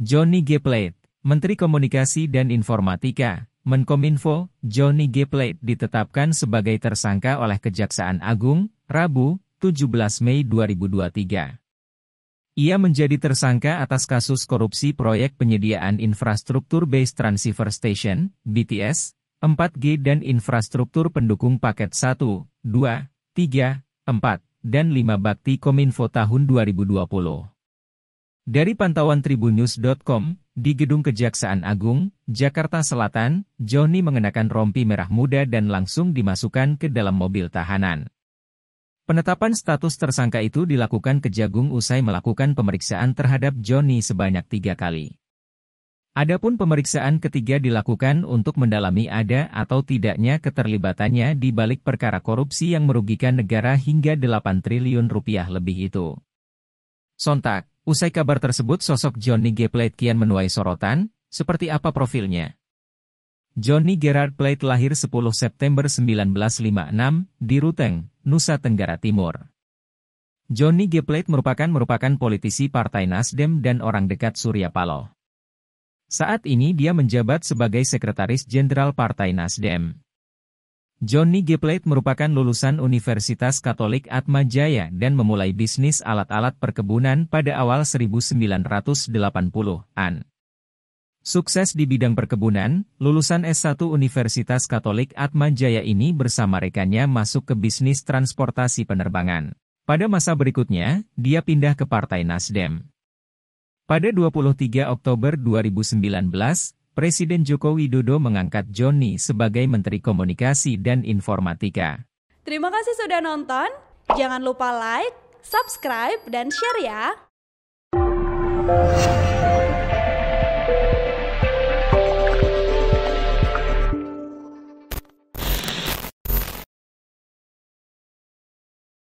Johnny G. Plate, Menteri Komunikasi dan Informatika, Menkominfo, Johnny G. Plate ditetapkan sebagai tersangka oleh Kejaksaan Agung, Rabu, 17 Mei 2023. Ia menjadi tersangka atas kasus korupsi proyek penyediaan infrastruktur Base Transceiver Station, BTS, 4G dan infrastruktur pendukung paket 1, 2, 3, 4, dan 5 Bakti Kominfo tahun 2020. Dari pantauan tribunnews.com, di Gedung Kejaksaan Agung, Jakarta Selatan, Joni mengenakan rompi merah muda dan langsung dimasukkan ke dalam mobil tahanan. Penetapan status tersangka itu dilakukan Kejagung usai melakukan pemeriksaan terhadap Joni sebanyak tiga kali. Adapun pemeriksaan ketiga dilakukan untuk mendalami ada atau tidaknya keterlibatannya di balik perkara korupsi yang merugikan negara hingga 8 triliun rupiah lebih itu. Sontak, Usai kabar tersebut sosok Johnny G. Plate kian menuai sorotan, seperti apa profilnya? Johnny Gerard Plate lahir 10 September 1956 di Ruteng, Nusa Tenggara Timur. Johnny G. Plate merupakan merupakan politisi Partai Nasdem dan orang dekat Surya Paloh. Saat ini dia menjabat sebagai Sekretaris Jenderal Partai Nasdem. Johnny Plate merupakan lulusan Universitas Katolik Atmajaya dan memulai bisnis alat-alat perkebunan pada awal 1980-an. Sukses di bidang perkebunan, lulusan S1 Universitas Katolik Atmajaya ini bersama rekannya masuk ke bisnis transportasi penerbangan. Pada masa berikutnya, dia pindah ke Partai Nasdem. Pada 23 Oktober 2019, Presiden Joko Widodo mengangkat Joni sebagai Menteri Komunikasi dan Informatika. Terima kasih sudah nonton. Jangan lupa like, subscribe, dan share ya.